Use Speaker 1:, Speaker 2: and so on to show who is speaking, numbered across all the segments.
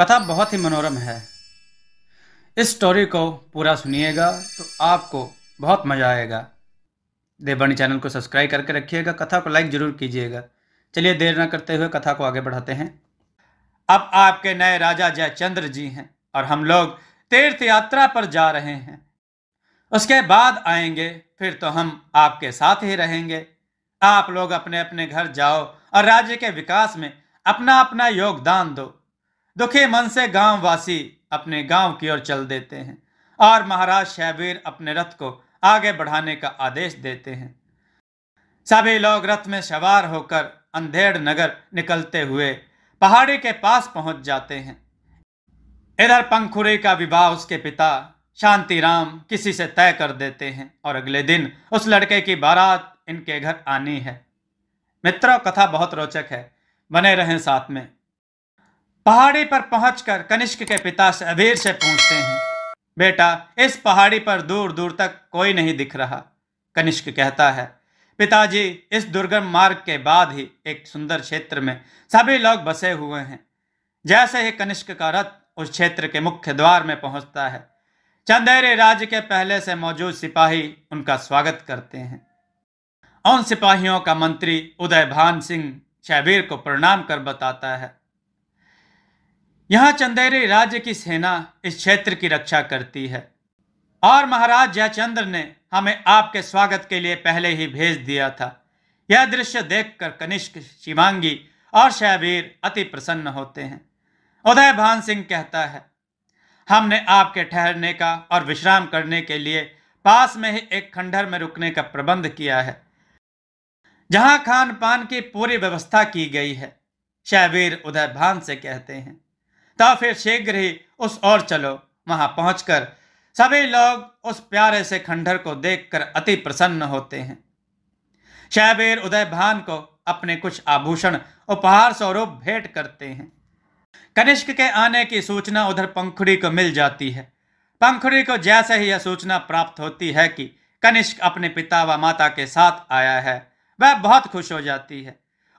Speaker 1: कथा बहुत ही मनोरम है इस स्टोरी को पूरा सुनिएगा तो आपको बहुत मज़ा आएगा देवबाणी चैनल को सब्सक्राइब करके रखिएगा कथा को लाइक ज़रूर कीजिएगा चलिए देर ना करते हुए कथा को आगे बढ़ाते हैं अब आपके नए राजा जयचंद्र जी हैं और हम लोग तीर्थ यात्रा पर जा रहे हैं उसके बाद आएंगे फिर तो हम आपके साथ ही रहेंगे आप लोग अपने अपने घर जाओ और राज्य के विकास में अपना अपना योगदान दो दुखी मन से गांव वासी अपने गांव की ओर चल देते हैं और महाराज शहबीर अपने रथ को आगे बढ़ाने का आदेश देते हैं सभी लोग रथ में सवार होकर अंधेड़ नगर निकलते हुए पहाड़ी के पास पहुंच जाते हैं इधर पंखुरी का विवाह उसके पिता शांतिराम किसी से तय कर देते हैं और अगले दिन उस लड़के की बारात इनके घर आनी है मित्रों कथा बहुत रोचक है बने रहें साथ में पहाड़ी पर पहुंचकर कनिष्क के पिता से अबीर से पूछते हैं बेटा इस पहाड़ी पर दूर दूर तक कोई नहीं दिख रहा कनिष्क कहता है पिताजी इस दुर्गम मार्ग के बाद ही एक सुंदर क्षेत्र में सभी लोग बसे हुए हैं जैसे ही कनिष्क का रथ उस क्षेत्र के मुख्य द्वार में पहुंचता है चंदेरे राज्य के पहले से मौजूद सिपाही उनका स्वागत करते हैं उन सिपाहियों का मंत्री उदय भान सिंह शहबीर को प्रणाम कर बताता है यहाँ चंदेरी राज्य की सेना इस क्षेत्र की रक्षा करती है और महाराज जयचंद्र ने हमें आपके स्वागत के लिए पहले ही भेज दिया था यह दृश्य देखकर कनिष्क शिवांगी और शहबीर अति प्रसन्न होते हैं उदय भान सिंह कहता है हमने आपके ठहरने का और विश्राम करने के लिए पास में ही एक खंडहर में रुकने का प्रबंध किया है जहां खान पान की पूरी व्यवस्था की गई है शहबीर उदय भान से कहते हैं तब फिर शीघ्र ही उस ओर चलो वहां पहुंचकर सभी लोग उस प्यारे से खंडर को देखकर अति प्रसन्न होते हैं शहबीर उदय भान को अपने कुछ आभूषण उपहार स्वरूप भेंट करते हैं कनिष्क के आने की सूचना उधर पंखुड़ी को मिल जाती है पंखुड़ी को जैसे ही यह सूचना प्राप्त होती है कि कनिष्क अपने पिता व माता के साथ आया है वह बहुत खुश हो जाती है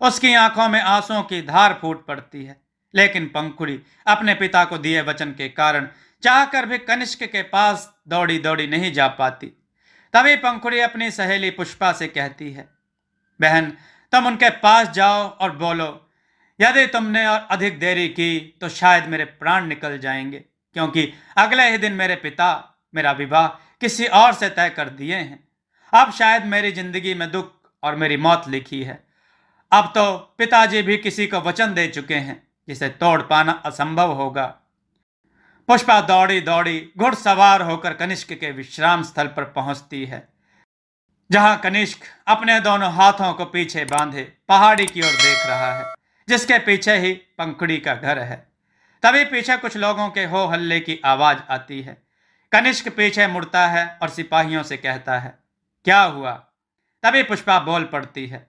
Speaker 1: उसकी आंखों में आंसुओं की धार फूट पड़ती है लेकिन पंखुड़ी अपने पिता को दिए वचन के कारण चाहकर भी कनिष्क के पास दौड़ी दौड़ी नहीं जा पाती तभी पंखुड़ी अपनी सहेली पुष्पा से कहती है बहन तुम उनके पास जाओ और बोलो यदि तुमने और अधिक देरी की तो शायद मेरे प्राण निकल जाएंगे क्योंकि अगले ही दिन मेरे पिता मेरा विवाह किसी और से तय कर दिए हैं अब शायद मेरी जिंदगी में दुख और मेरी मौत लिखी है अब तो पिताजी भी किसी को वचन दे चुके हैं जिसे तोड़ पाना असंभव होगा पुष्पा दौड़ी दौड़ी घुड़सवार होकर कनिष्क के विश्राम स्थल पर पहुंचती है जहां कनिष्क अपने दोनों हाथों को पीछे बांधे पहाड़ी की ओर देख रहा है जिसके पीछे ही पंखुड़ी का घर है तभी पीछे कुछ लोगों के हो हल्ले की आवाज आती है कनिष्क पीछे मुड़ता है और सिपाहियों से कहता है क्या हुआ तभी पुष्पा बोल पड़ती है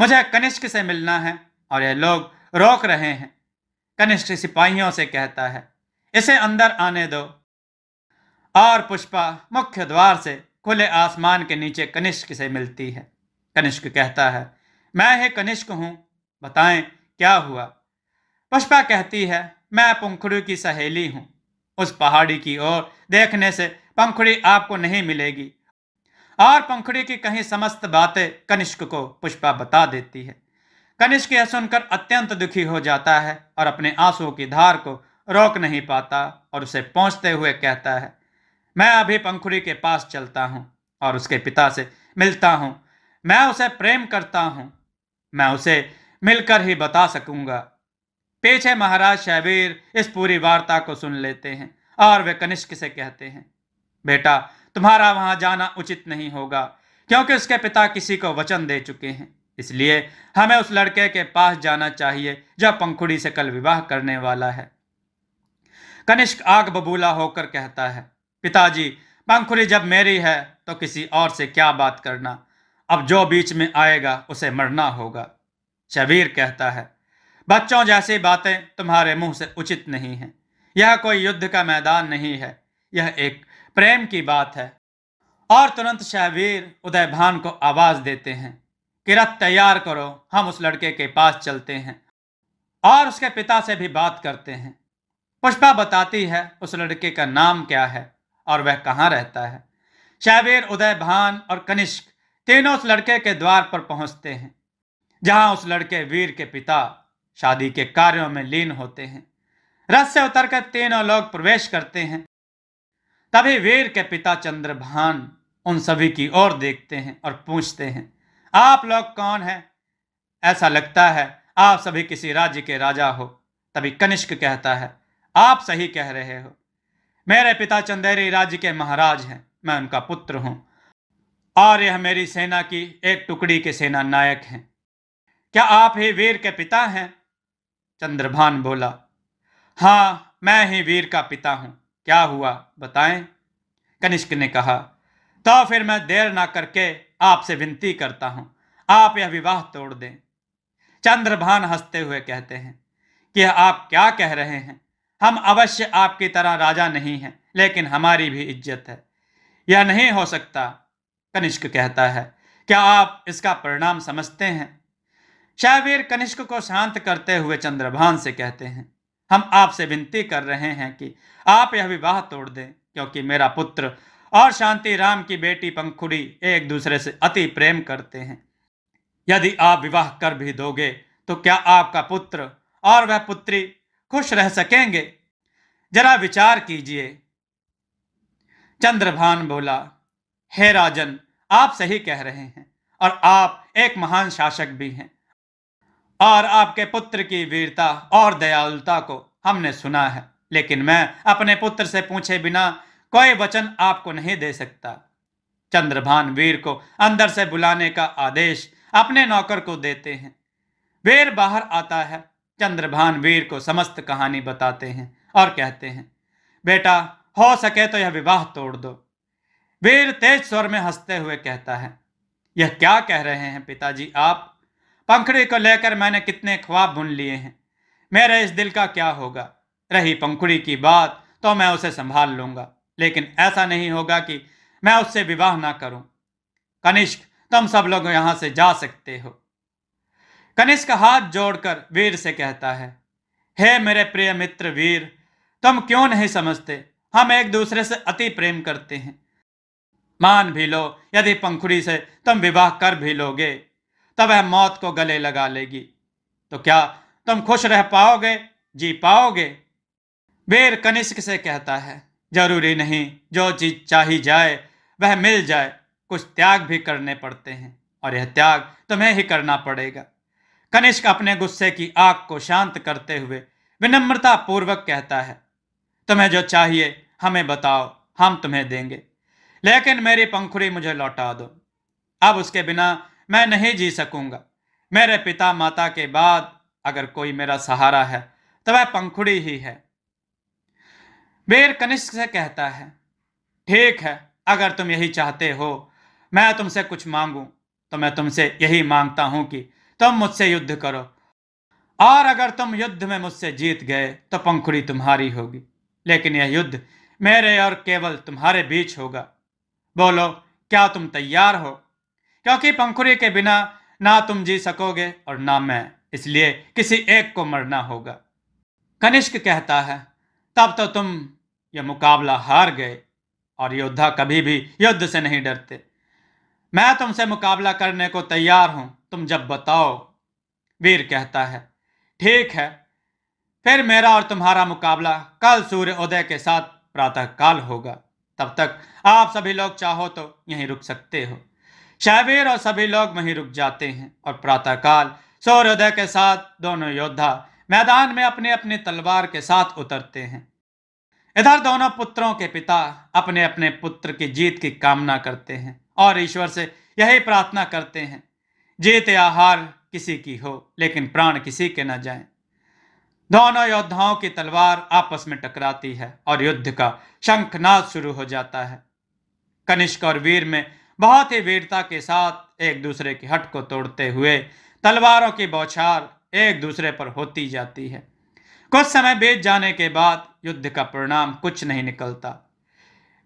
Speaker 1: मुझे कनिष्क से मिलना है और ये लोग रोक रहे हैं कनिष्ठ सिपाहियों से कहता है इसे अंदर आने दो और पुष्पा मुख्य द्वार से खुले आसमान के नीचे कनिष्क से मिलती है कनिष्क कहता है मैं ही कनिष्क हूं बताएं क्या हुआ पुष्पा कहती है मैं पंखुड़ी की सहेली हूं उस पहाड़ी की ओर देखने से पंखुड़ी आपको नहीं मिलेगी और पंखुड़ी की कहीं समस्त बातें कनिष्क को पुष्पा बता देती है कनिष्क यह सुनकर अत्यंत दुखी हो जाता है और अपने आंसुओं की धार को रोक नहीं पाता और उसे पहुंचते हुए कहता है मैं अभी पंखुड़ी के पास चलता हूं और उसके पिता से मिलता हूं मैं उसे प्रेम करता हूं मैं उसे मिलकर ही बता सकूंगा पीछे महाराज शहबीर इस पूरी वार्ता को सुन लेते हैं और वे कनिष्क से कहते हैं बेटा तुम्हारा वहां जाना उचित नहीं होगा क्योंकि उसके पिता किसी को वचन दे चुके हैं इसलिए हमें उस लड़के के पास जाना चाहिए जो पंखुड़ी से कल विवाह करने वाला है कनिष्क आग बबूला होकर कहता है पिताजी पंखुड़ी जब मेरी है तो किसी और से क्या बात करना अब जो बीच में आएगा उसे मरना होगा शबीर कहता है बच्चों जैसी बातें तुम्हारे मुंह से उचित नहीं है यह कोई युद्ध का मैदान नहीं है यह एक प्रेम की बात है और तुरंत शहवीर उदयभान को आवाज़ देते हैं किरत तैयार करो हम उस लड़के के पास चलते हैं और उसके पिता से भी बात करते हैं पुष्पा बताती है उस लड़के का नाम क्या है और वह कहाँ रहता है शैबीर उदय भान और कनिष्क तीनों उस लड़के के द्वार पर पहुंचते हैं जहां उस लड़के वीर के पिता शादी के कार्यों में लीन होते हैं रस से उतरकर तीनों लोग प्रवेश करते हैं तभी वीर के पिता चंद्रभान उन सभी की ओर देखते हैं और पूछते हैं आप लोग कौन हैं ऐसा लगता है आप सभी किसी राज्य के राजा हो तभी कनिष्क कहता है आप सही कह रहे हो मेरे पिता चंदेरी राज्य के महाराज हैं मैं उनका पुत्र हूं और यह मेरी सेना की एक टुकड़ी के सेना नायक हैं क्या आप ही वीर के पिता हैं चंद्रभान बोला हाँ मैं ही वीर का पिता हूं क्या हुआ बताएं कनिष्क ने कहा तो फिर मैं देर ना करके आपसे विनती करता हूं आप यह विवाह तोड़ दें चंद्रभान हंसते हुए कहते हैं कि आप क्या कह रहे हैं हम अवश्य आपकी तरह राजा नहीं हैं लेकिन हमारी भी इज्जत है यह नहीं हो सकता कनिष्क कहता है क्या आप इसका परिणाम समझते हैं शाहवीर कनिष्क को शांत करते हुए चंद्रभान से कहते हैं हम आपसे विनती कर रहे हैं कि आप यह विवाह तोड़ दें क्योंकि मेरा पुत्र और शांति राम की बेटी पंखुड़ी एक दूसरे से अति प्रेम करते हैं यदि आप विवाह कर भी दोगे तो क्या आपका पुत्र और वह पुत्री खुश रह सकेंगे जरा विचार कीजिए चंद्रभान बोला हे राजन आप सही कह रहे हैं और आप एक महान शासक भी हैं और आपके पुत्र की वीरता और दयालुता को हमने सुना है लेकिन मैं अपने पुत्र से पूछे बिना कोई वचन आपको नहीं दे सकता चंद्रभान वीर को अंदर से बुलाने का आदेश अपने नौकर को देते हैं वीर बाहर आता है चंद्रभान वीर को समस्त कहानी बताते हैं और कहते हैं बेटा हो सके तो यह विवाह तोड़ दो वीर तेज स्वर में हंसते हुए कहता है यह क्या कह रहे हैं पिताजी आप पंखड़ी को लेकर मैंने कितने ख्वाब बुन लिए हैं मेरे इस दिल का क्या होगा रही पंखुड़ी की बात तो मैं उसे संभाल लूंगा लेकिन ऐसा नहीं होगा कि मैं उससे विवाह ना करूं कनिष्क तुम सब लोग यहां से जा सकते हो कनिष्क हाथ जोड़कर वीर से कहता है हे मेरे प्रिय मित्र वीर तुम क्यों नहीं समझते हम एक दूसरे से अति प्रेम करते हैं मान भी लो यदि पंखुड़ी से तुम विवाह कर भी लोगे तब तो वह मौत को गले लगा लेगी तो क्या तुम खुश रह पाओगे जी पाओगे वीर कनिष्क से कहता है जरूरी नहीं जो चीज़ चाही जाए वह मिल जाए कुछ त्याग भी करने पड़ते हैं और यह त्याग तुम्हें ही करना पड़ेगा कनिष्क अपने गुस्से की आग को शांत करते हुए विनम्रता पूर्वक कहता है तुम्हें जो चाहिए हमें बताओ हम तुम्हें देंगे लेकिन मेरी पंखुड़ी मुझे लौटा दो अब उसके बिना मैं नहीं जी सकूंगा मेरे पिता माता के बाद अगर कोई मेरा सहारा है तो वह पंखुड़ी ही है वीर कनिष्क से कहता है ठीक है अगर तुम यही चाहते हो मैं तुमसे कुछ मांगूं तो मैं तुमसे यही मांगता हूं कि तुम मुझसे युद्ध करो और अगर तुम युद्ध में मुझसे जीत गए तो पंखुड़ी तुम्हारी होगी लेकिन यह युद्ध मेरे और केवल तुम्हारे बीच होगा बोलो क्या तुम तैयार हो क्योंकि पंखुड़ी के बिना ना तुम जी सकोगे और ना मैं इसलिए किसी एक को मरना होगा कनिष्क कहता है तब तो तुम यह मुकाबला हार गए और योद्धा कभी भी युद्ध से नहीं डरते मैं तुमसे मुकाबला करने को तैयार हूं तुम जब बताओ वीर कहता है ठीक है फिर मेरा और तुम्हारा मुकाबला कल सूर्य उदय के साथ प्रातःकाल होगा तब तक आप सभी लोग चाहो तो यहीं रुक सकते हो शहवीर और सभी लोग वहीं रुक जाते हैं और प्रातःकाल सूर्योदय के साथ दोनों योद्धा मैदान में अपने अपने तलवार के साथ उतरते हैं इधर दोनों पुत्रों के पिता अपने अपने पुत्र की जीत की कामना करते हैं और ईश्वर से यही प्रार्थना करते हैं जीत या हार किसी की हो लेकिन प्राण किसी के न जाए दोनों योद्धाओं की तलवार आपस में टकराती है और युद्ध का शंखनाद शुरू हो जाता है कनिष्क और वीर में बहुत ही वीरता के साथ एक दूसरे की हट को तोड़ते हुए तलवारों की बौछार एक दूसरे पर होती जाती है कुछ समय बीत जाने के बाद युद्ध का परिणाम कुछ नहीं निकलता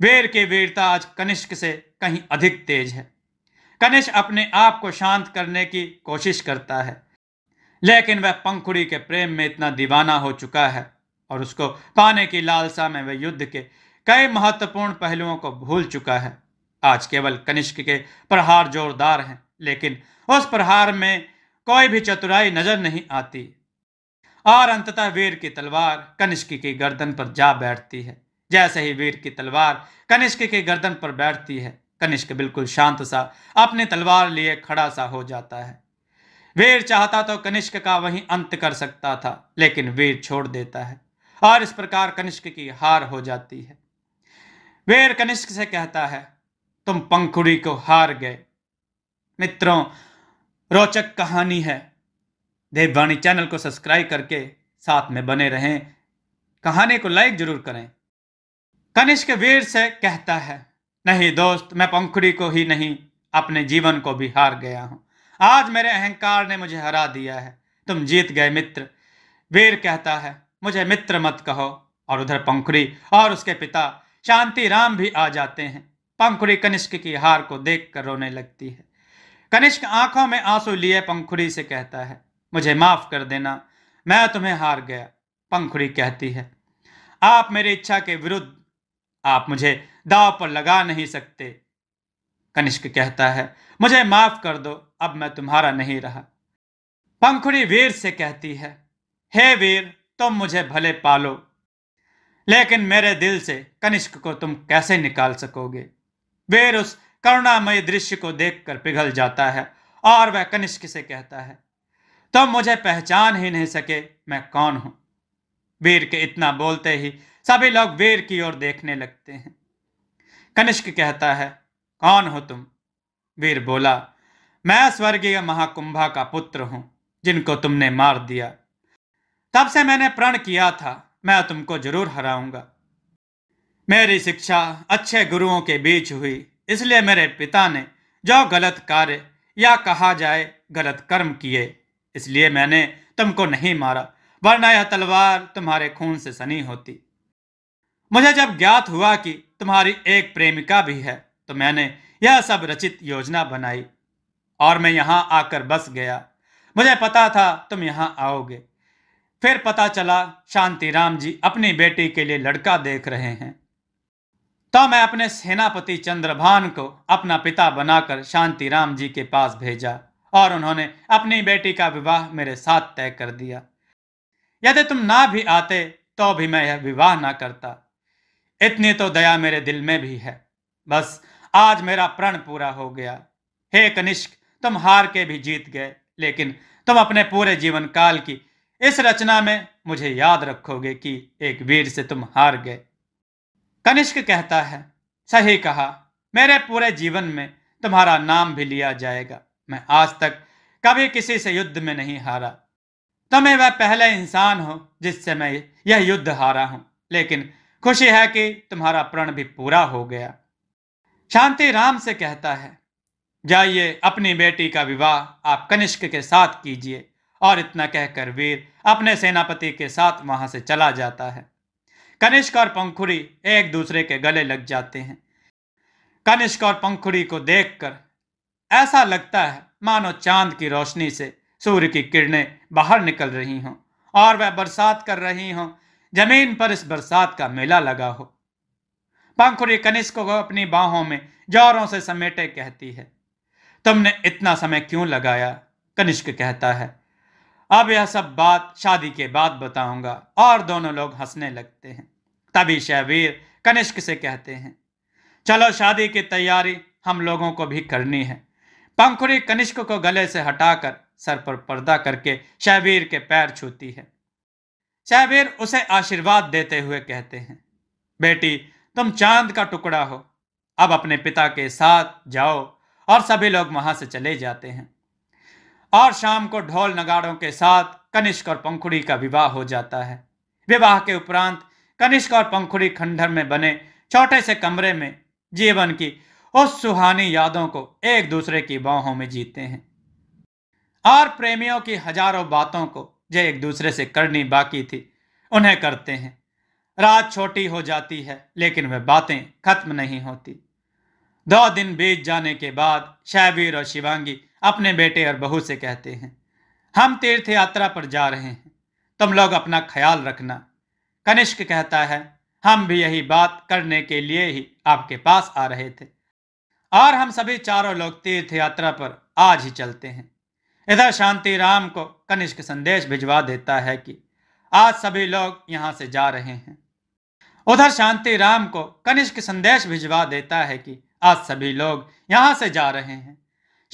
Speaker 1: वीर की वीरता आज कनिष्क से कहीं अधिक तेज है कनिष्क अपने आप को शांत करने की कोशिश करता है लेकिन वह पंखुड़ी के प्रेम में इतना दीवाना हो चुका है और उसको पाने की लालसा में वह युद्ध के कई महत्वपूर्ण पहलुओं को भूल चुका है आज केवल कनिष्क के प्रहार जोरदार हैं लेकिन उस प्रहार में कोई भी चतुराई नजर नहीं आती और अंततः वीर की तलवार कनिष्क की गर्दन पर जा बैठती है जैसे ही वीर की तलवार कनिष्क की गर्दन पर बैठती है कनिष्क बिल्कुल शांत सा अपने तलवार लिए खड़ा सा हो जाता है वीर चाहता तो कनिष्क का वहीं अंत कर सकता था लेकिन वीर छोड़ देता है और इस प्रकार कनिष्क की हार हो जाती है वीर कनिष्क से कहता है तुम पंखुड़ी को हार गए मित्रों रोचक कहानी है देववाणी चैनल को सब्सक्राइब करके साथ में बने रहें कहानी को लाइक जरूर करें कनिष्क वीर से कहता है नहीं दोस्त मैं पंखुड़ी को ही नहीं अपने जीवन को भी हार गया हूं आज मेरे अहंकार ने मुझे हरा दिया है तुम जीत गए मित्र वीर कहता है मुझे मित्र मत कहो और उधर पंखुड़ी और उसके पिता शांति राम भी आ जाते हैं पंखुड़ी कनिष्क की हार को देख कर रोने लगती है कनिष्क आंखों में आंसू लिए पंखुड़ी से कहता है मुझे माफ़ कर देना मैं तुम्हें हार गया पंखुड़ी कहती है आप मेरी इच्छा के विरुद्ध आप मुझे दाव पर लगा नहीं सकते कनिष्क कहता है मुझे माफ कर दो अब मैं तुम्हारा नहीं रहा पंखुड़ी वीर से कहती है हे वीर तुम मुझे भले पालो लेकिन मेरे दिल से कनिष्क को तुम कैसे निकाल सकोगे वीर उस करुणामय दृश्य को देखकर पिघल जाता है और वह कनिष्क से कहता है तो मुझे पहचान ही नहीं सके मैं कौन हूं वीर के इतना बोलते ही सभी लोग वीर की ओर देखने लगते हैं कनिष्क कहता है कौन हो तुम वीर बोला मैं स्वर्गीय महाकुंभा का पुत्र हूं जिनको तुमने मार दिया तब से मैंने प्रण किया था मैं तुमको जरूर हराऊंगा मेरी शिक्षा अच्छे गुरुओं के बीच हुई इसलिए मेरे पिता ने जो गलत कार्य या कहा जाए गलत कर्म किए इसलिए मैंने तुमको नहीं मारा वरना यह तलवार तुम्हारे खून से सनी होती मुझे जब ज्ञात हुआ कि तुम्हारी एक प्रेमिका भी है तो मैंने यह सब रचित योजना बनाई और मैं यहां आकर बस गया मुझे पता था तुम यहां आओगे फिर पता चला शांतिराम जी अपनी बेटी के लिए लड़का देख रहे हैं तो मैं अपने सेनापति चंद्रभान को अपना पिता बनाकर शांतिराम जी के पास भेजा और उन्होंने अपनी बेटी का विवाह मेरे साथ तय कर दिया यदि तुम ना भी आते तो भी मैं यह विवाह ना करता इतनी तो दया मेरे दिल में भी है बस आज मेरा प्रण पूरा हो गया हे कनिष्क तुम हार के भी जीत गए लेकिन तुम अपने पूरे जीवन काल की इस रचना में मुझे याद रखोगे कि एक वीर से तुम हार गए कनिष्क कहता है सही कहा मेरे पूरे जीवन में तुम्हारा नाम भी लिया जाएगा मैं आज तक कभी किसी से युद्ध में नहीं हारा तुम्हें वह पहले इंसान हो जिससे मैं यह युद्ध हारा हूं लेकिन खुशी है कि तुम्हारा प्रण भी पूरा हो गया शांति राम से कहता है जाइए अपनी बेटी का विवाह आप कनिष्क के साथ कीजिए और इतना कहकर वीर अपने सेनापति के साथ वहां से चला जाता है कनिष्क और पंखुड़ी एक दूसरे के गले लग जाते हैं कनिष्क और पंखुड़ी को देखकर ऐसा लगता है मानो चांद की रोशनी से सूर्य की किरणें बाहर निकल रही हों और वह बरसात कर रही हों जमीन पर इस बरसात का मेला लगा हो पंखुरी कनिष्क को अपनी बाहों में जोरों से समेटे कहती है तुमने इतना समय क्यों लगाया कनिष्क कहता है अब यह सब बात शादी के बाद बताऊंगा और दोनों लोग हंसने लगते हैं तभी शहवीर कनिष्क से कहते हैं चलो शादी की तैयारी हम लोगों को भी करनी है पंखुड़ी कनिष्क को गले से हटाकर सर पर पर्दा करके शहबीर के पैर छूती है शहबीर उसे आशीर्वाद देते हुए कहते हैं बेटी तुम चांद का टुकड़ा हो अब अपने पिता के साथ जाओ और सभी लोग वहां से चले जाते हैं और शाम को ढोल नगाड़ों के साथ कनिष्क और पंखुड़ी का विवाह हो जाता है विवाह के उपरांत कनिष्क और पंखुड़ी खंडर में बने छोटे से कमरे में जीवन की उस सुहानी यादों को एक दूसरे की बाहों में जीते हैं और प्रेमियों की हजारों बातों को जो एक दूसरे से करनी बाकी थी उन्हें करते हैं रात छोटी हो जाती है लेकिन वह बातें खत्म नहीं होती दो दिन बीत जाने के बाद शहबीर और शिवांगी अपने बेटे और बहू से कहते हैं हम तीर्थ यात्रा पर जा रहे हैं तुम लोग अपना ख्याल रखना कनिष्क कहता है हम भी यही बात करने के लिए ही आपके पास आ रहे थे और हम सभी चारों लोग तीर्थ यात्रा पर आज ही चलते हैं इधर शांति राम को कनिष्क संदेश भिजवा देता है कि आज सभी लोग यहाँ से जा रहे हैं उधर शांति राम को कनिष्क संदेश भिजवा देता है कि आज सभी लोग यहाँ से जा रहे हैं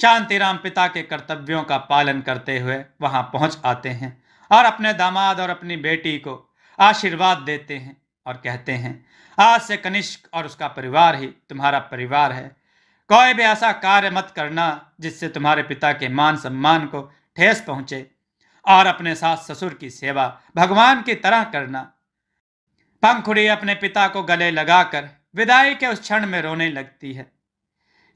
Speaker 1: शांति राम पिता के कर्तव्यों का पालन करते हुए वहाँ पहुँच आते हैं और अपने दामाद और अपनी बेटी को आशीर्वाद देते हैं और कहते हैं आज से कनिष्क और उसका परिवार ही तुम्हारा परिवार है कोई भी ऐसा कार्य मत करना जिससे तुम्हारे पिता के मान सम्मान को ठेस पहुंचे और अपने सास ससुर की सेवा भगवान की तरह करना पंखुड़ी अपने पिता को गले लगाकर विदाई के उस क्षण में रोने लगती है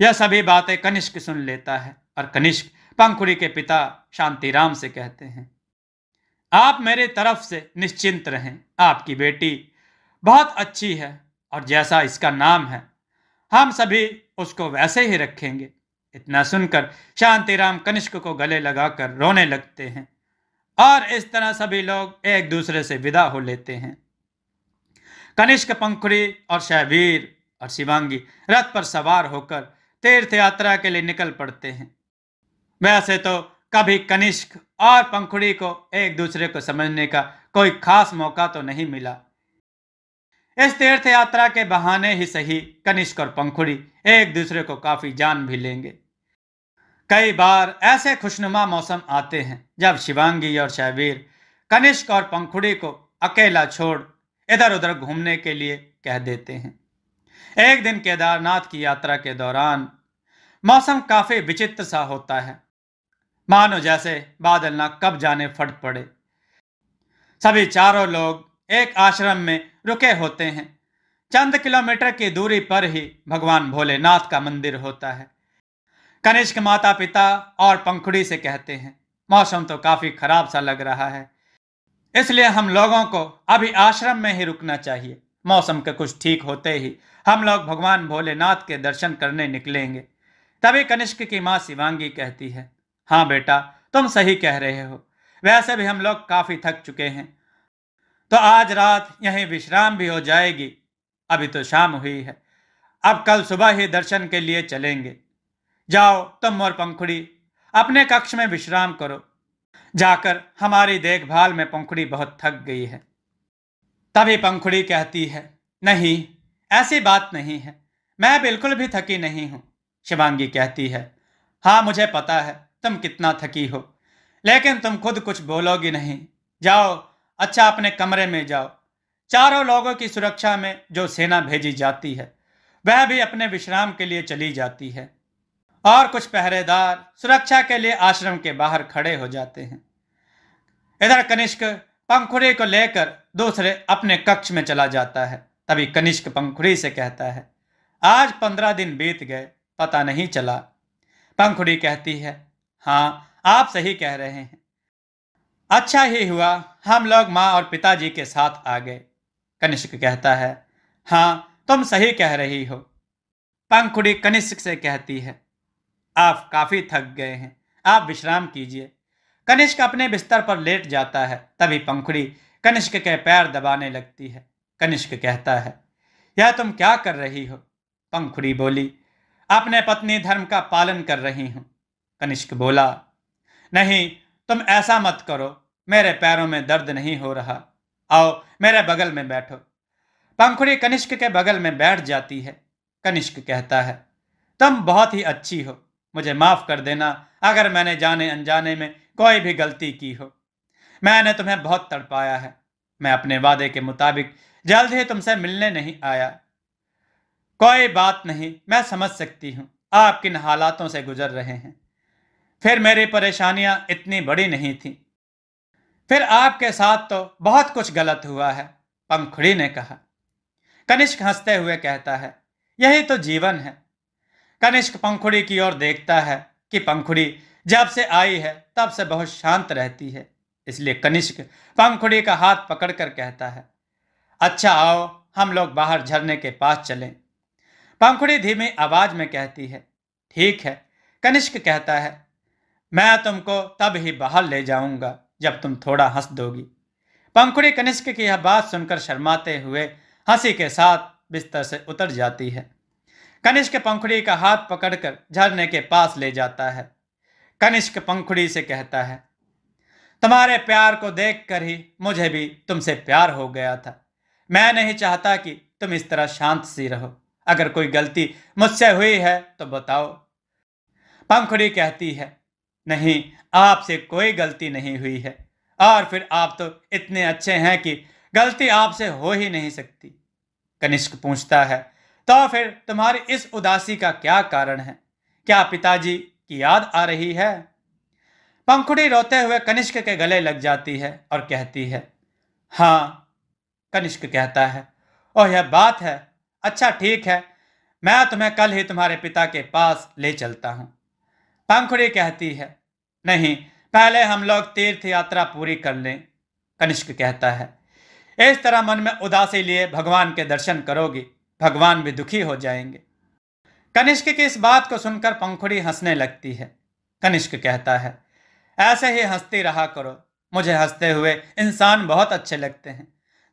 Speaker 1: यह सभी बातें कनिष्क सुन लेता है और कनिष्क पंखुड़ी के पिता शांतिराम से कहते हैं आप मेरे तरफ से निश्चिंत रहें आपकी बेटी बहुत अच्छी है और जैसा इसका नाम है हम सभी उसको वैसे ही रखेंगे इतना सुनकर शांतिराम कनिष्क को गले लगाकर रोने लगते हैं और इस तरह सभी लोग एक दूसरे से विदा हो लेते हैं कनिष्क पंखुड़ी और शहवीर और शिवांगी रथ पर सवार होकर तीर्थ यात्रा के लिए निकल पड़ते हैं वैसे तो कभी कनिष्क और पंखुड़ी को एक दूसरे को समझने का कोई खास मौका तो नहीं मिला इस तीर्थ यात्रा के बहाने ही सही कनिष्क और पंखुड़ी एक दूसरे को काफी जान भी लेंगे कई बार ऐसे खुशनुमा मौसम आते हैं जब शिवांगी और शैवीर कनिष्क और पंखुड़ी को अकेला छोड़ इधर उधर घूमने के लिए कह देते हैं एक दिन केदारनाथ की यात्रा के दौरान मौसम काफी विचित्र सा होता है मानो जैसे बादल ना कब जाने फट पड़े सभी चारों लोग एक आश्रम में रुके होते हैं चंद किलोमीटर की दूरी पर ही भगवान भोलेनाथ का मंदिर होता है कनिष्क माता पिता और पंखुड़ी से कहते हैं मौसम तो काफी खराब सा लग रहा है इसलिए हम लोगों को अभी आश्रम में ही रुकना चाहिए मौसम के कुछ ठीक होते ही हम लोग भगवान भोलेनाथ के दर्शन करने निकलेंगे तभी कनिष्क की माँ शिवांगी कहती है हाँ बेटा तुम सही कह रहे हो वैसे भी हम लोग काफी थक चुके हैं तो आज रात यहीं विश्राम भी हो जाएगी अभी तो शाम हुई है अब कल सुबह ही दर्शन के लिए चलेंगे जाओ तुम और पंखुड़ी अपने कक्ष में विश्राम करो जाकर हमारी देखभाल में पंखुड़ी बहुत थक गई है तभी पंखुड़ी कहती है नहीं ऐसी बात नहीं है मैं बिल्कुल भी थकी नहीं हूं शिवांगी कहती है हाँ मुझे पता है तुम कितना थकी हो लेकिन तुम खुद कुछ बोलोगी नहीं जाओ अच्छा अपने कमरे में जाओ चारों लोगों की सुरक्षा में जो सेना भेजी जाती है वह भी अपने विश्राम के लिए चली जाती है और कुछ पहरेदार सुरक्षा के लिए आश्रम के बाहर खड़े हो जाते हैं इधर कनिष्क पंखुड़ी को लेकर दूसरे अपने कक्ष में चला जाता है तभी कनिष्क पंखुड़ी से कहता है आज पंद्रह दिन बीत गए पता नहीं चला पंखुड़ी कहती है हाँ आप सही कह रहे हैं अच्छा ही हुआ हम लोग माँ और पिताजी के साथ आ गए कनिष्क कहता है हाँ तुम सही कह रही हो पंखुड़ी कनिष्क से कहती है आप काफ़ी थक गए हैं आप विश्राम कीजिए कनिष्क अपने बिस्तर पर लेट जाता है तभी पंखुड़ी कनिष्क के पैर दबाने लगती है कनिष्क कहता है यह तुम क्या कर रही हो पंखुड़ी बोली अपने पत्नी धर्म का पालन कर रही हूं कनिष्क बोला नहीं तुम ऐसा मत करो मेरे पैरों में दर्द नहीं हो रहा आओ मेरे बगल में बैठो पंखुड़ी कनिष्क के बगल में बैठ जाती है कनिष्क कहता है तुम बहुत ही अच्छी हो मुझे माफ़ कर देना अगर मैंने जाने अनजाने में कोई भी गलती की हो मैंने तुम्हें बहुत तड़पाया है मैं अपने वादे के मुताबिक जल्द ही तुमसे मिलने नहीं आया कोई बात नहीं मैं समझ सकती हूँ आप किन हालातों से गुजर रहे हैं फिर मेरी परेशानियाँ इतनी बड़ी नहीं थीं फिर आपके साथ तो बहुत कुछ गलत हुआ है पंखुड़ी ने कहा कनिष्क हंसते हुए कहता है यही तो जीवन है कनिष्क पंखुड़ी की ओर देखता है कि पंखुड़ी जब से आई है तब से बहुत शांत रहती है इसलिए कनिष्क पंखुड़ी का हाथ पकड़कर कहता है अच्छा आओ हम लोग बाहर झरने के पास चलें पंखुड़ी धीमी आवाज में कहती है ठीक है कनिष्क कहता है मैं तुमको तब ही बाहर ले जाऊंगा जब तुम थोड़ा हंस दोगी पंखुड़ी कनिष्क की यह बात सुनकर शर्माते हुए हंसी के साथ बिस्तर से उतर जाती है कनिष्क पंखुड़ी का हाथ पकड़कर झरने के पास ले जाता है कनिष्क पंखुड़ी से कहता है तुम्हारे प्यार को देखकर ही मुझे भी तुमसे प्यार हो गया था मैं नहीं चाहता कि तुम इस तरह शांत सी रहो अगर कोई गलती मुझसे हुई है तो बताओ पंखुड़ी कहती है नहीं आपसे कोई गलती नहीं हुई है और फिर आप तो इतने अच्छे हैं कि गलती आपसे हो ही नहीं सकती कनिष्क पूछता है तो फिर तुम्हारी इस उदासी का क्या कारण है क्या पिताजी की याद आ रही है पंखुड़ी रोते हुए कनिष्क के गले लग जाती है और कहती है हाँ कनिष्क कहता है ओह यह बात है अच्छा ठीक है मैं तुम्हें कल ही तुम्हारे पिता के पास ले चलता हूँ पंखुड़ी कहती है नहीं पहले हम लोग तीर्थ यात्रा पूरी कर लें कनिष्क कहता है इस तरह मन में उदासी लिए भगवान के दर्शन करोगी भगवान भी दुखी हो जाएंगे कनिष्क की इस बात को सुनकर पंखुड़ी हंसने लगती है कनिष्क कहता है ऐसे ही हंसती रहा करो मुझे हंसते हुए इंसान बहुत अच्छे लगते हैं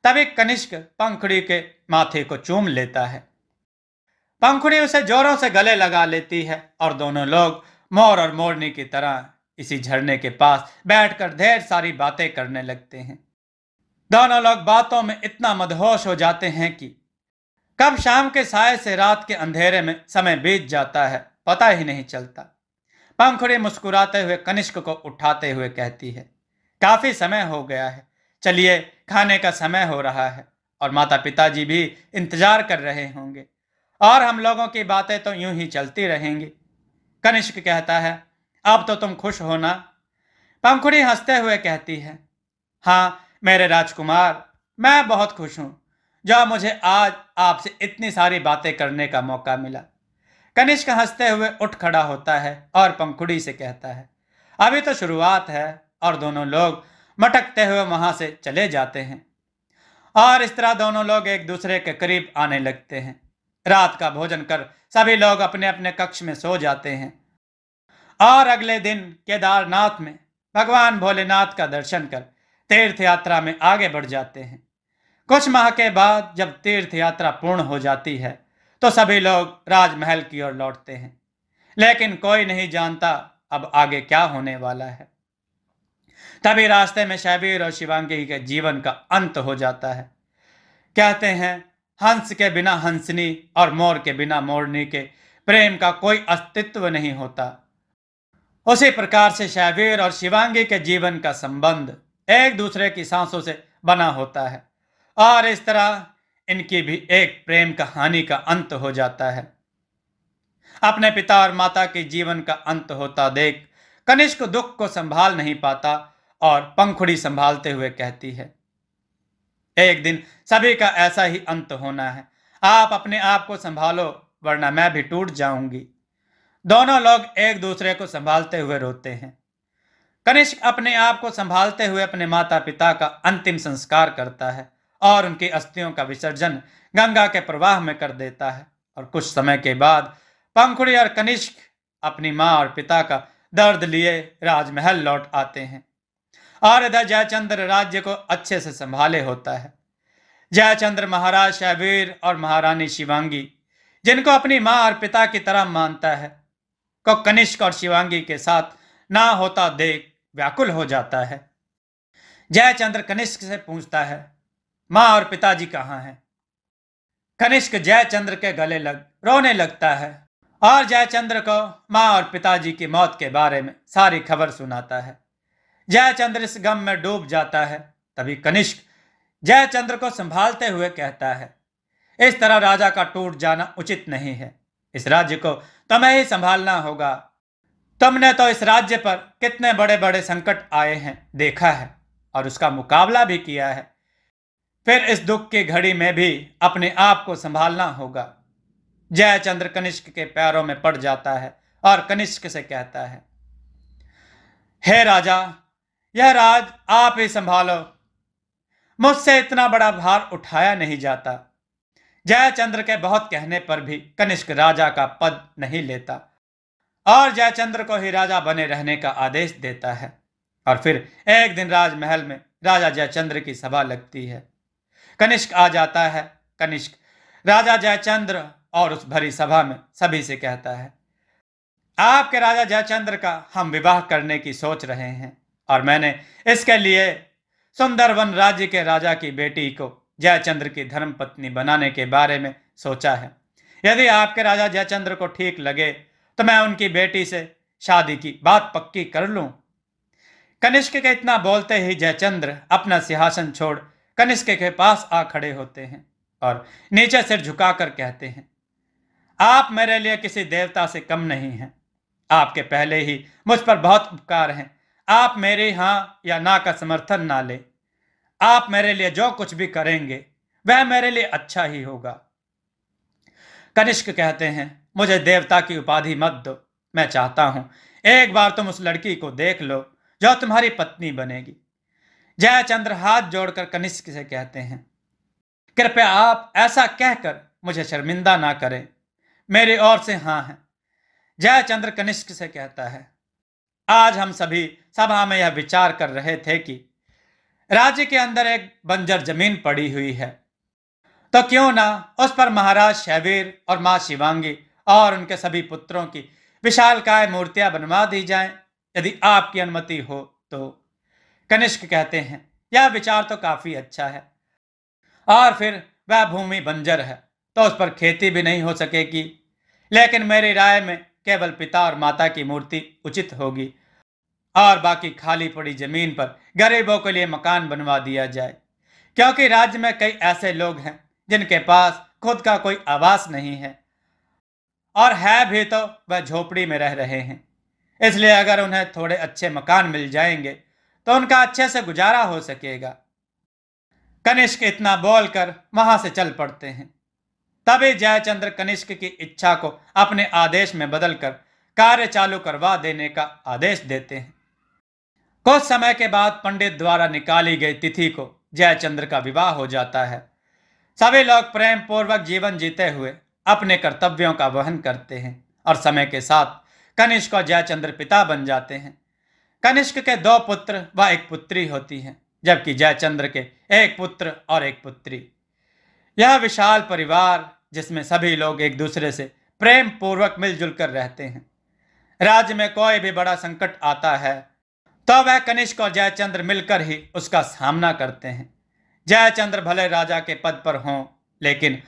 Speaker 1: तभी कनिष्क पंखुड़ी के माथे को चूम लेता है पंखुड़ी उसे जोरों से गले लगा लेती है और दोनों लोग मोर और मोरनी की तरह इसी झरने के पास बैठकर ढेर सारी बातें करने लगते हैं दोनों लोग बातों में इतना मदहोश हो जाते हैं कि कब शाम के साय से रात के अंधेरे में समय बीत जाता है पता ही नहीं चलता पंखुड़ी मुस्कुराते हुए कनिष्क को उठाते हुए कहती है काफी समय हो गया है चलिए खाने का समय हो रहा है और माता पिताजी भी इंतजार कर रहे होंगे और हम लोगों की बातें तो यूं ही चलती रहेंगी कनिष्क कहता है अब तो तुम खुश हो ना पंखुड़ी हंसते हुए कहती है हाँ मेरे राजकुमार मैं बहुत खुश हूँ जो मुझे आज आपसे इतनी सारी बातें करने का मौका मिला कनिष्क हंसते हुए उठ खड़ा होता है और पंखुड़ी से कहता है अभी तो शुरुआत है और दोनों लोग मटकते हुए वहां से चले जाते हैं और इस तरह दोनों लोग एक दूसरे के करीब आने लगते हैं रात का भोजन कर सभी लोग अपने अपने कक्ष में सो जाते हैं और अगले दिन केदारनाथ में भगवान भोलेनाथ का दर्शन कर तीर्थ यात्रा में आगे बढ़ जाते हैं कुछ माह के बाद जब तीर्थ यात्रा पूर्ण हो जाती है तो सभी लोग राजमहल की ओर लौटते हैं लेकिन कोई नहीं जानता अब आगे क्या होने वाला है तभी रास्ते में शैबीर और शिवांगी के जीवन का अंत हो जाता है कहते हैं हंस के बिना हंसनी और मोर के बिना मोरनी के प्रेम का कोई अस्तित्व नहीं होता उसी प्रकार से शैवीर और शिवांगी के जीवन का संबंध एक दूसरे की सांसों से बना होता है और इस तरह इनकी भी एक प्रेम कहानी का अंत हो जाता है अपने पिता और माता के जीवन का अंत होता देख कनिष्क दुख को संभाल नहीं पाता और पंखुड़ी संभालते हुए कहती है एक दिन सभी का ऐसा ही अंत होना है आप अपने आप को संभालो वरना मैं भी टूट जाऊंगी दोनों लोग एक दूसरे को संभालते हुए रोते हैं कनिष्क अपने आप को संभालते हुए अपने माता पिता का अंतिम संस्कार करता है और उनकी अस्थियों का विसर्जन गंगा के प्रवाह में कर देता है और कुछ समय के बाद पंखुड़ी और कनिष्क अपनी माँ और पिता का दर्द लिए राजमहल लौट आते हैं और इधर जयचंद्र राज्य को अच्छे से संभाले होता है जयचंद्र महाराज शहवीर और महारानी शिवांगी जिनको अपनी माँ और पिता की तरह मानता है को कनिष्क और शिवांगी के साथ ना होता देख व्याकुल हो जाता है जयचंद्र कनिष्क से पूछता है माँ और पिताजी कहाँ हैं कनिष्क जयचंद्र के गले लग रोने लगता है और जयचंद्र को माँ और पिताजी की मौत के बारे में सारी खबर सुनाता है जयचंद्र इस गम में डूब जाता है तभी कनिष्क जयचंद्र को संभालते हुए कहता है इस तरह राजा का टूट जाना उचित नहीं है इस राज्य को तुम्हें ही संभालना होगा तुमने तो इस राज्य पर कितने बड़े बड़े संकट आए हैं देखा है और उसका मुकाबला भी किया है फिर इस दुख की घड़ी में भी अपने आप को संभालना होगा जयचंद्र कनिष्क के पैरों में पड़ जाता है और कनिष्क से कहता है हे राजा यह राज आप ही संभालो मुझसे इतना बड़ा भार उठाया नहीं जाता जयचंद्र के बहुत कहने पर भी कनिष्क राजा का पद नहीं लेता और जयचंद्र को ही राजा बने रहने का आदेश देता है और फिर एक दिन राजमहल में राजा जयचंद्र की सभा लगती है कनिष्क आ जाता है कनिष्क राजा जयचंद्र और उस भरी सभा में सभी से कहता है आपके राजा जयचंद्र का हम विवाह करने की सोच रहे हैं और मैंने इसके लिए सुंदरवन राज्य के राजा की बेटी को जयचंद्र की धर्मपत्नी बनाने के बारे में सोचा है यदि आपके राजा जयचंद्र को ठीक लगे तो मैं उनकी बेटी से शादी की बात पक्की कर लूं कनिष्क के इतना बोलते ही जयचंद्र अपना सिंहासन छोड़ कनिष्क के पास आ खड़े होते हैं और नीचे सिर झुकाकर कहते हैं आप मेरे लिए किसी देवता से कम नहीं हैं आपके पहले ही मुझ पर बहुत उपकार हैं आप मेरे हाँ या ना का समर्थन ना लें आप मेरे लिए जो कुछ भी करेंगे वह मेरे लिए अच्छा ही होगा कनिष्क कहते हैं मुझे देवता की उपाधि मत दो मैं चाहता हूं एक बार तुम उस लड़की को देख लो जो तुम्हारी पत्नी बनेगी जयचंद्र हाथ जोड़कर कनिष्क से कहते हैं कृपया आप ऐसा कहकर मुझे शर्मिंदा ना करें मेरी ओर से हाँ है जयचंद्र कनिष्क से कहता है आज हम सभी सभा में यह विचार कर रहे थे कि राज्य के अंदर एक बंजर जमीन पड़ी हुई है तो क्यों ना उस पर महाराज शैवीर और माँ शिवांगी और उनके सभी पुत्रों की विशालकाय मूर्तियां बनवा दी जाएं यदि आपकी अनुमति हो तो कनिष्क कहते हैं यह विचार तो काफी अच्छा है और फिर वह भूमि बंजर है तो उस पर खेती भी नहीं हो सकेगी लेकिन मेरी राय में केवल पिता और माता की मूर्ति उचित होगी और बाकी खाली पड़ी जमीन पर गरीबों के लिए मकान बनवा दिया जाए क्योंकि राज्य में कई ऐसे लोग हैं जिनके पास खुद का कोई आवास नहीं है और है भी तो वह झोपड़ी में रह रहे हैं इसलिए अगर उन्हें थोड़े अच्छे मकान मिल जाएंगे तो उनका अच्छे से गुजारा हो सकेगा कनिष्क इतना बोलकर वहां से चल पड़ते हैं तभी जयचंद्र कनिष्क की इच्छा को अपने आदेश में बदलकर कार्य चालू करवा देने का आदेश देते हैं कुछ समय के बाद पंडित द्वारा निकाली गई तिथि को जयचंद्र का विवाह हो जाता है सभी लोग प्रेम पूर्वक जीवन जीते हुए अपने कर्तव्यों का वहन करते हैं और समय के साथ कनिष्क और जयचंद्र पिता बन जाते हैं कनिष्क के दो पुत्र व एक पुत्री होती हैं जबकि जयचंद्र के एक पुत्र और एक पुत्री यह विशाल परिवार जिसमें सभी लोग एक दूसरे से प्रेम पूर्वक मिलजुल कर रहते हैं राज्य में कोई भी बड़ा संकट आता है तब तो वह कनिष्क और जयचंद्र मिलकर ही उसका सामना करते हैं जयचंद्र भले राजा के पद पर हों लेकिन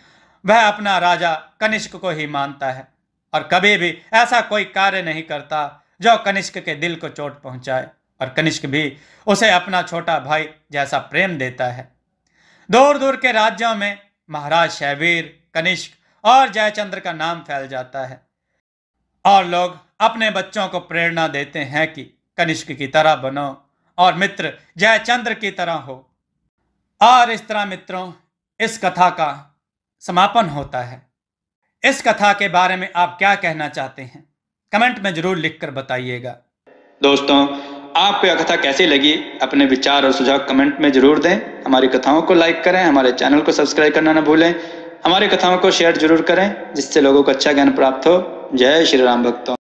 Speaker 1: वह अपना राजा कनिष्क को ही मानता है और कभी भी ऐसा कोई कार्य नहीं करता जो कनिष्क के दिल को चोट पहुंचाए और कनिष्क भी उसे अपना छोटा भाई जैसा प्रेम देता है दूर दूर के राज्यों में महाराज शैवीर कनिष्क और जयचंद्र का नाम फैल जाता है और लोग अपने बच्चों को प्रेरणा देते हैं कि कनिष्क की तरह बनो और मित्र जयचंद्र की तरह हो और इस तरह मित्रों इस कथा का समापन होता है इस कथा के बारे में आप क्या कहना चाहते हैं कमेंट में जरूर लिखकर बताइएगा दोस्तों आपको यह कथा कैसी लगी अपने विचार और सुझाव कमेंट में जरूर दें हमारी कथाओं को लाइक करें हमारे चैनल को सब्सक्राइब करना ना भूलें हमारी कथाओं को शेयर जरूर करें जिससे लोगों को अच्छा ज्ञान प्राप्त हो जय श्री राम भक्तों